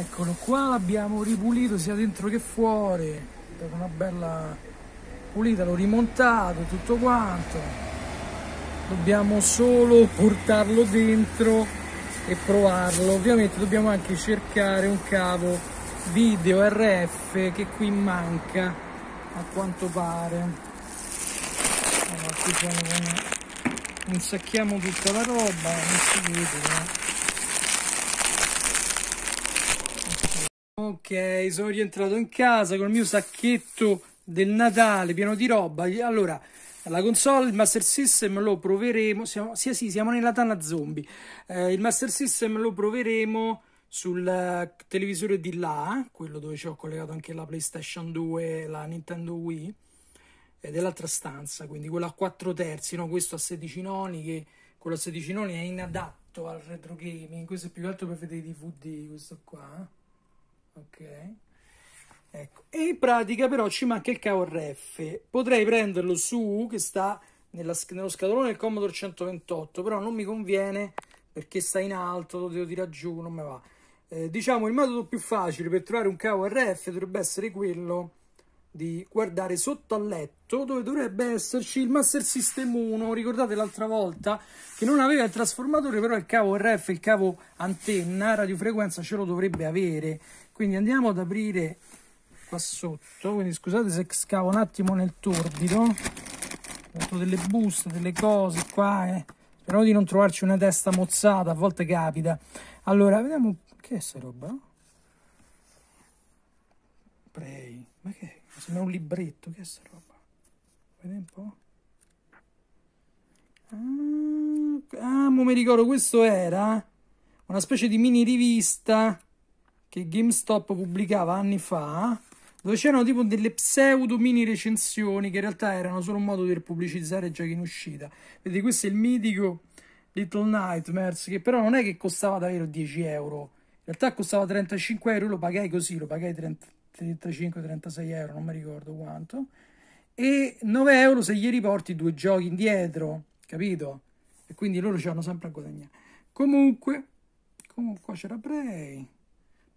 eccolo qua l'abbiamo ripulito sia dentro che fuori dato una bella pulita l'ho rimontato tutto quanto dobbiamo solo portarlo dentro e provarlo ovviamente dobbiamo anche cercare un cavo video RF che qui manca a quanto pare allora, qui insacchiamo tutta la roba non si vede no? Ok, sono rientrato in casa con il mio sacchetto del Natale pieno di roba. Allora, la console, il Master System lo proveremo. Siamo, sì, sì, siamo nella tana zombie. Eh, il Master System lo proveremo sul eh, televisore di là, quello dove ci ho collegato anche la PlayStation 2, la Nintendo Wii, è eh, dell'altra stanza, quindi quello a 4 terzi, no? questo a 16 noni, che quello a 16 noni è inadatto al retro gaming, questo è più che altro per vedere i DVD, questo qua ok? Ecco. E in pratica però ci manca il cavo RF. Potrei prenderlo su, che sta nella, nello scatolone del Commodore 128, però non mi conviene perché sta in alto, lo devo tirare giù, non me va. Eh, diciamo il metodo più facile per trovare un cavo RF dovrebbe essere quello di guardare sotto al letto dove dovrebbe esserci il Master System 1 ricordate l'altra volta che non aveva il trasformatore però il cavo RF il cavo antenna radiofrequenza ce lo dovrebbe avere quindi andiamo ad aprire qua sotto, quindi scusate se scavo un attimo nel torbido, metto delle buste, delle cose qua, eh. speriamo di non trovarci una testa mozzata, a volte capita. Allora, vediamo, che è sta roba? Prey, ma che è? Sembra un libretto, che è sta roba? Vediamo un po'. Ah, ah mi ricordo, questo era una specie di mini rivista che GameStop pubblicava anni fa, dove c'erano tipo delle pseudo mini recensioni che in realtà erano solo un modo per pubblicizzare i giochi in uscita. Vedi, questo è il mitico Little Nightmares, che però non è che costava davvero 10 euro, in realtà costava 35 euro, lo pagai così, lo pagai 35-36 euro, non mi ricordo quanto, e 9 euro se gli riporti due giochi indietro, capito? E quindi loro ci hanno sempre a guadagnare. Comunque, comunque qua c'era Bray.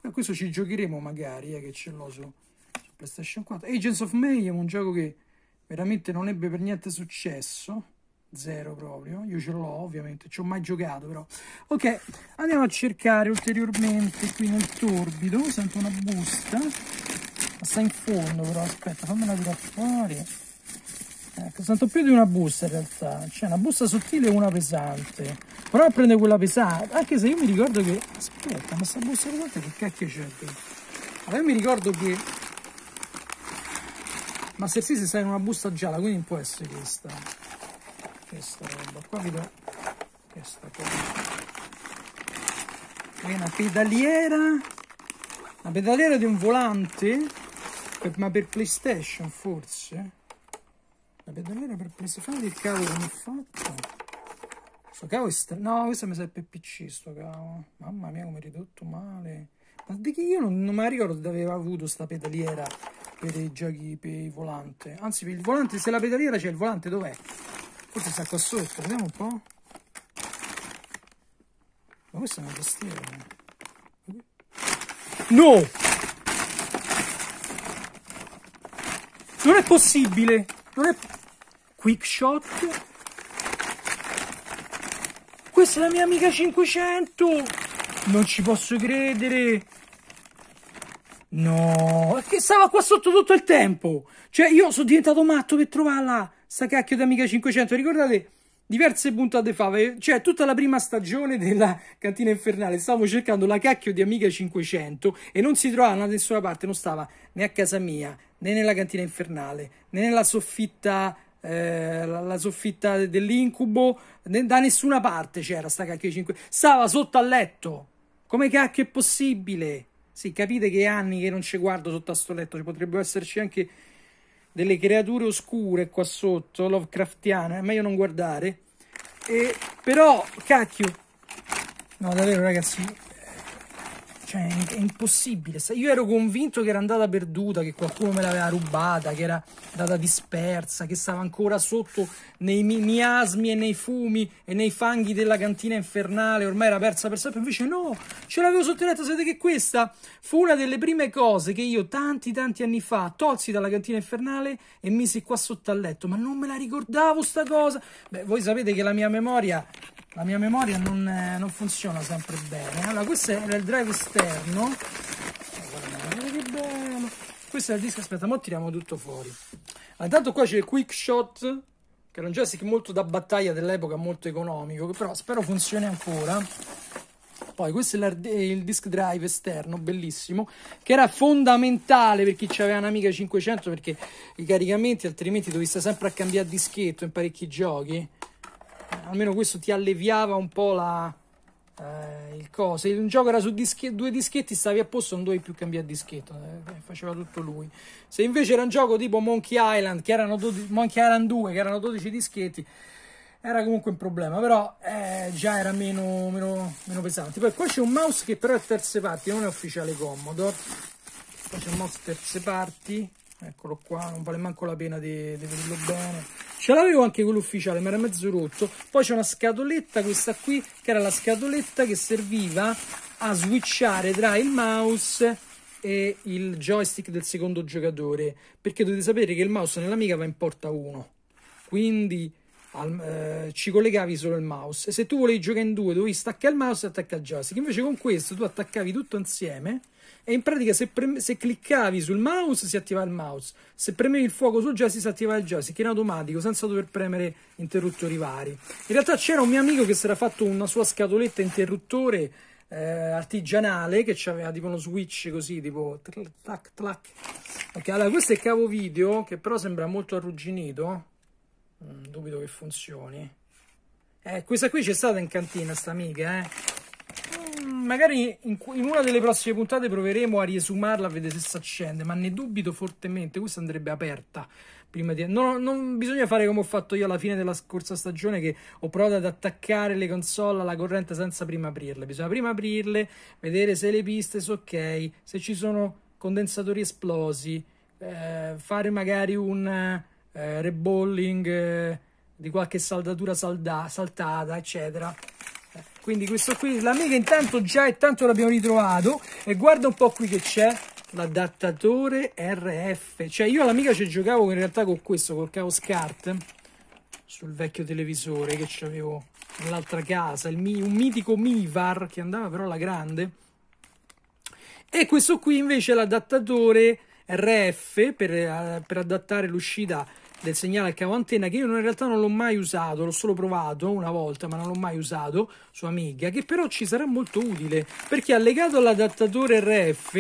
Per eh, questo ci giocheremo magari, eh, che ce l'ho su, su PlayStation 4. Agents of Mayhem, un gioco che veramente non ebbe per niente successo. Zero proprio, io ce l'ho ovviamente, ci ho mai giocato però. Ok, andiamo a cercare ulteriormente qui nel torbido, sento una busta. Sta in fondo però, aspetta, fammela tirare fuori pesante, tanto più di una busta in realtà, c'è cioè, una busta sottile e una pesante, però prende quella pesante, anche se io mi ricordo che, aspetta, ma sta busta pesante che cacchio c'è dentro? Allora io mi ricordo che, ma se sì, se sta in una busta gialla, quindi può essere questa, questa roba, qua vedo, questa qua, è una pedaliera, una pedaliera di un volante, per, ma per PlayStation forse? La pedaliera per presificare il cavo come è fatto? Sto cavo è strano. No, questo mi sa PC sto cavo. Mamma mia, come ridotto male. Ma di che io non, non mi ricordo di aver avuto sta pedaliera per i giochi per il volante. Anzi, per il volante, se la pedaliera c'è, il volante dov'è? Forse sta qua sotto, vediamo un po'. Ma questa è una tastiera. No! Non è possibile! non è quick shot. Questa è la mia amica 500. Non ci posso credere. No, che stava qua sotto tutto il tempo. Cioè, io sono diventato matto per trovarla. Sta cacchio di amica 500, ricordate? diverse puntate fa, cioè tutta la prima stagione della Cantina Infernale, stavamo cercando la cacchio di Amica 500 e non si trovava da nessuna parte, non stava né a casa mia, né nella Cantina Infernale, né nella soffitta... Eh, la, soffitta dell'incubo né, da nessuna parte c'era sta cacchio 5 stava sotto al letto come cacchio è possibile sì capite che anni che non ci guardo sotto a sto letto ci potrebbero esserci anche delle creature oscure qua sotto, Lovecraftiane, è meglio non guardare. E però, cacchio. No, davvero ragazzi, cioè, è impossibile. Io ero convinto che era andata perduta, che qualcuno me l'aveva rubata, che era andata dispersa, che stava ancora sotto nei miasmi e nei fumi e nei fanghi della cantina infernale. Ormai era persa per sempre. Invece, no, ce l'avevo sotterrata. Sapete che questa fu una delle prime cose che io tanti, tanti anni fa tolsi dalla cantina infernale e misi qua sotto al letto. Ma non me la ricordavo, sta cosa. Beh, voi sapete che la mia memoria la mia memoria non, eh, non funziona sempre bene. Allora, questo era il drive esterno. Oh, che bello Questo è il disco, aspetta, mo tiriamo tutto fuori. Ah, intanto qua c'è il quick shot, che era un joystick molto da battaglia dell'epoca, molto economico, che però spero funzioni ancora. Poi questo è il disk drive esterno, bellissimo, che era fondamentale per chi aveva un'Amiga 500 perché i caricamenti altrimenti dovevi stare sempre a cambiare dischetto in parecchi giochi almeno questo ti alleviava un po' la, eh, il coso. Il gioco era su dischie- due dischetti, stavi a posto, non dovevi più cambiare dischetto, eh, faceva tutto lui. Se invece era un gioco tipo Monkey Island, che erano 12, Monkey Island 2, che erano 12 dischetti, era comunque un problema, però eh, già era meno, meno, meno pesante. Poi qua c'è un mouse che però è terze parti, non è ufficiale Commodore. Qua c'è un mouse terze parti eccolo qua, non vale manco la pena di, di vederlo bene. Ce l'avevo anche quello ufficiale, ma era mezzo rotto. Poi c'è una scatoletta, questa qui, che era la scatoletta che serviva a switchare tra il mouse e il joystick del secondo giocatore. Perché dovete sapere che il mouse nell'amica va in porta 1. Quindi al, eh, ci collegavi solo il mouse. E se tu volevi giocare in due, dovevi staccare il mouse e attaccare il joystick. Invece con questo tu attaccavi tutto insieme e in pratica se, preme, se, cliccavi sul mouse si attivava il mouse, se premevi il fuoco sul joystick si attivava il joystick in automatico senza dover premere interruttori vari. In realtà c'era un mio amico che si era fatto una sua scatoletta interruttore eh, artigianale che aveva tipo uno switch così tipo tac tac. Ok, allora questo è il cavo video che però sembra molto arrugginito. Mm, dubito che funzioni. Eh, questa qui c'è stata in cantina, sta amica, eh magari in, in, una delle prossime puntate proveremo a riesumarla a vedere se si accende, ma ne dubito fortemente. Questa andrebbe aperta. Prima di... No, non bisogna fare come ho fatto io alla fine della scorsa stagione, che ho provato ad attaccare le console alla corrente senza prima aprirle. Bisogna prima aprirle, vedere se le piste sono ok, se ci sono condensatori esplosi, eh, fare magari un eh, reballing eh, di qualche saldatura salda- saltata, eccetera. Quindi questo qui, l'amica intanto già e tanto l'abbiamo ritrovato. E guarda un po' qui che c'è l'adattatore RF. Cioè io all'amica ci giocavo in realtà con questo, col cavo SCART sul vecchio televisore che avevo nell'altra casa, mi, un mitico Mivar che andava però alla grande. E questo qui invece è l'adattatore RF per, eh, per adattare l'uscita del segnale al cavo antenna che io in realtà non l'ho mai usato, l'ho solo provato una volta ma non l'ho mai usato su Amiga, che però ci sarà molto utile perché allegato all'adattatore RF,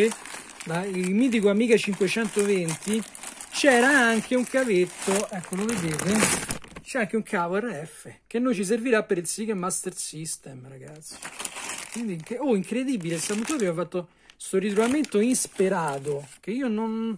il mitico Amiga 520, c'era anche un cavetto, ecco lo vedete, c'è anche un cavo RF che noi ci servirà per il Sega Master System ragazzi. Quindi, oh incredibile, il Samutorio ha fatto questo ritrovamento insperato che io non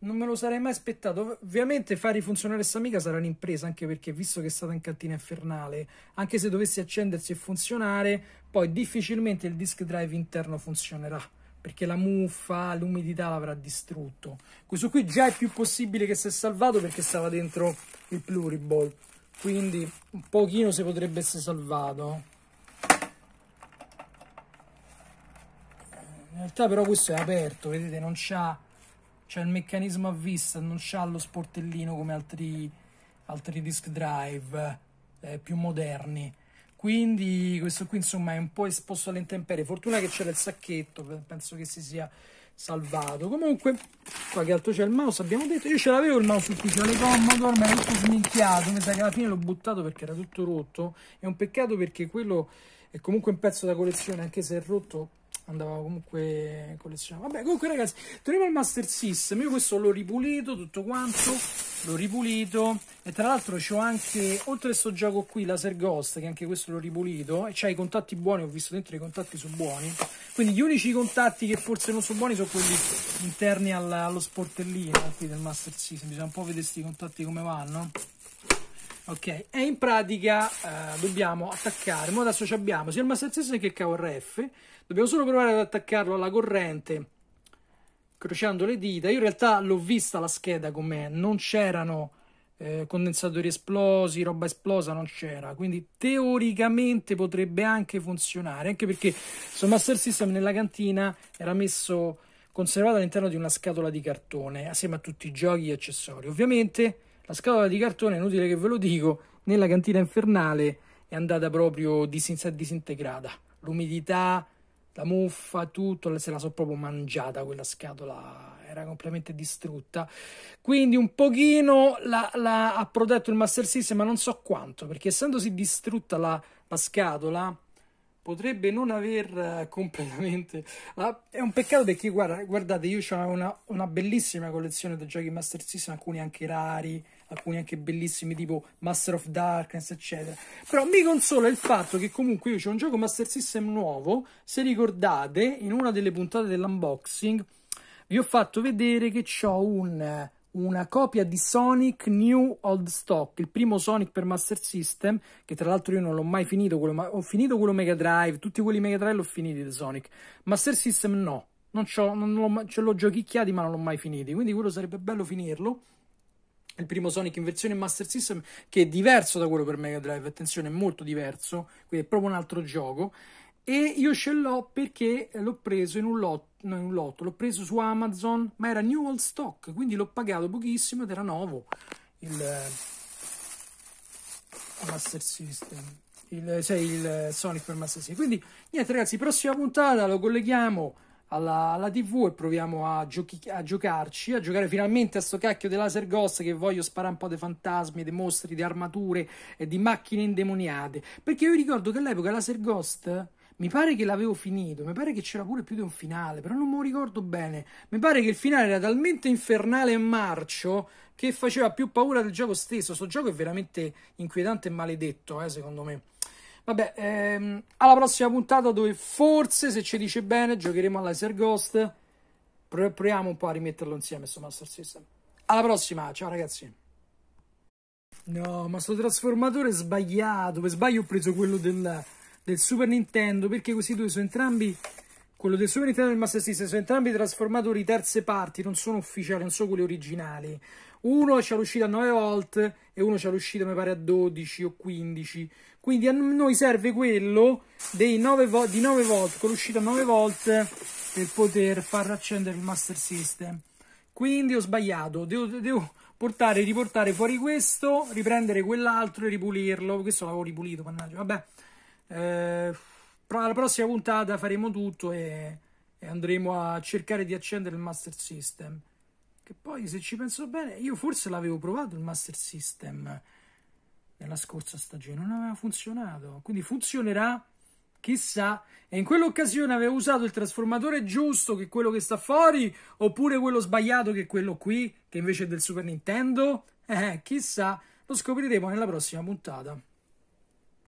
non me lo sarei mai aspettato. Ovviamente far rifunzionare questa amica sarà un'impresa, anche perché visto che è stata in cantina infernale, anche se dovesse accendersi e funzionare, poi difficilmente il disk drive interno funzionerà perché la muffa, l'umidità l'avrà distrutto. Questo qui già è più possibile che si è salvato perché stava dentro il pluriball, quindi un pochino si potrebbe essere salvato. In realtà però questo è aperto, vedete, non c'ha c'è il meccanismo a vista, non c'ha lo sportellino come altri, altri disk drive eh, più moderni. Quindi questo qui insomma è un po' esposto alle intemperie. Fortuna che c'era il sacchetto, penso che si sia salvato. Comunque, qua che altro c'è il mouse, abbiamo detto. Io ce l'avevo il mouse ufficiale Commodore, ma era tutto sminchiato. Mi sa che alla fine l'ho buttato perché era tutto rotto. È un peccato perché quello è comunque un pezzo da collezione, anche se è rotto andava comunque collezionato. Vabbè, comunque, ragazzi, torniamo al Master System. Io questo l'ho ripulito tutto quanto. L'ho ripulito. E tra l'altro c'ho anche, oltre a questo gioco qui, Laser Ghost, che anche questo l'ho ripulito. E c'ha i contatti buoni, ho visto dentro i contatti sono buoni. Quindi gli unici contatti che forse non sono buoni sono quelli interni alla, allo sportellino eh, qui del Master System. Bisogna un po' vedere questi contatti come vanno ok e in pratica eh, dobbiamo attaccare ma adesso abbiamo sia il Master System che il KRF dobbiamo solo provare ad attaccarlo alla corrente crociando le dita io in realtà l'ho vista la scheda com'è non c'erano eh, condensatori esplosi, roba esplosa non c'era, quindi teoricamente potrebbe anche funzionare, anche perché il Master System nella cantina era messo conservato all'interno di una scatola di cartone assieme a tutti i giochi e accessori. Ovviamente la scatola di cartone, inutile che ve lo dico, nella cantina infernale è andata proprio disin- disintegrata. L'umidità, la muffa, tutto, se la so proprio mangiata quella scatola, era completamente distrutta. Quindi un pochino la, la ha protetto il Master System, ma non so quanto, perché essendosi distrutta la, la scatola potrebbe non aver eh, completamente... È un peccato perché, guarda, guardate, io ho una, una bellissima collezione di giochi Master System, alcuni anche rari, alcuni anche bellissimi tipo Master of Darkness, eccetera. Però mi consola il fatto che comunque io c'ho un gioco Master System nuovo, se ricordate, in una delle puntate dell'unboxing vi ho fatto vedere che ho un una copia di Sonic New Old Stock, il primo Sonic per Master System, che tra l'altro io non l'ho mai finito, quello, ho finito quello Mega Drive, tutti quelli Mega Drive l'ho finiti di Sonic, Master System no, non, non l'ho, ce l'ho giochicchiati ma non l'ho mai finito, quindi quello sarebbe bello finirlo il primo Sonic in versione Master System che è diverso da quello per Mega Drive, attenzione, è molto diverso, quindi è proprio un altro gioco. E io ce l'ho perché l'ho preso in un lotto, no, in un lotto l'ho preso su Amazon, ma era new old stock, quindi l'ho pagato pochissimo ed era nuovo il eh, Master System. Il, cioè il eh, Sonic per Master System. Quindi niente ragazzi, prossima puntata lo colleghiamo alla, alla TV e proviamo a, giochi- a, giocarci, a giocare finalmente a sto cacchio di laser ghost che voglio sparare un po' di fantasmi, di mostri, di armature e di macchine indemoniate. Perché io ricordo che all'epoca laser ghost mi pare che l'avevo finito, mi pare che c'era pure più di un finale, però non me lo ricordo bene. Mi pare che il finale era talmente infernale e marcio che faceva più paura del gioco stesso. Sto gioco è veramente inquietante e maledetto, eh, secondo me. Vabbè, ehm, alla prossima puntata dove forse, se ci dice bene, giocheremo a Laser Ghost. Proviamo un po' a rimetterlo insieme, sto Master System. Alla prossima, ciao ragazzi. No, ma sto trasformatore è sbagliato. Per sbaglio ho preso quello del, del Super Nintendo, perché così due sono entrambi... Quello del Super Nintendo e del Master System sono entrambi trasformatori terze parti, non sono ufficiali, non sono quelli originali uno c'è l'uscita a 9 volt e uno c'è l'uscita mi pare a 12 o 15 quindi a noi serve quello 9 vo- di 9 volt con l'uscita 9 volt per poter far accendere il master system quindi ho sbagliato devo, devo portare riportare fuori questo riprendere quell'altro e ripulirlo questo l'avevo ripulito mannaggia vabbè eh, alla prossima puntata faremo tutto e, e andremo a cercare di accendere il master system che poi, se ci penso bene, io forse l'avevo provato il Master System nella scorsa stagione, non aveva funzionato. Quindi funzionerà, chissà. E in quell'occasione avevo usato il trasformatore giusto, che è quello che sta fuori, oppure quello sbagliato, che è quello qui, che invece è del Super Nintendo. Eh, chissà, lo scopriremo nella prossima puntata.